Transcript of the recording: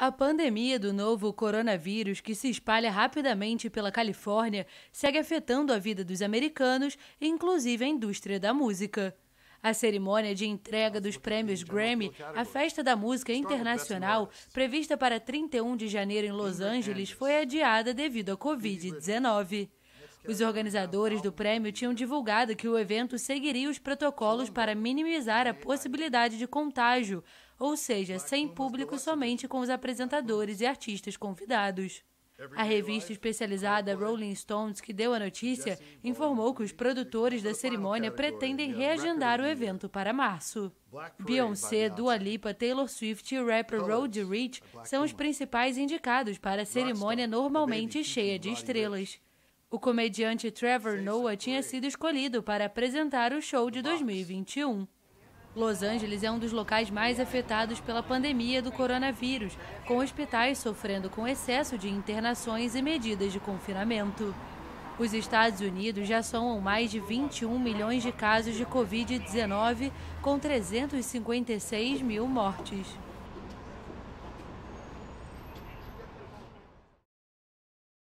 A pandemia do novo coronavírus, que se espalha rapidamente pela Califórnia, segue afetando a vida dos americanos, inclusive a indústria da música. A cerimônia de entrega dos prêmios Grammy, a Festa da Música Internacional, prevista para 31 de janeiro em Los Angeles, foi adiada devido à Covid-19. Os organizadores do prêmio tinham divulgado que o evento seguiria os protocolos para minimizar a possibilidade de contágio, ou seja, sem público somente com os apresentadores e artistas convidados. A revista especializada Rolling Stones, que deu a notícia, informou que os produtores da cerimônia pretendem reagendar o evento para março. Beyoncé, Dua Lipa, Taylor Swift e o rapper Road Rich são os principais indicados para a cerimônia normalmente cheia de estrelas. O comediante Trevor Noah tinha sido escolhido para apresentar o show de 2021. Los Angeles é um dos locais mais afetados pela pandemia do coronavírus, com hospitais sofrendo com excesso de internações e medidas de confinamento. Os Estados Unidos já somam mais de 21 milhões de casos de Covid-19, com 356 mil mortes.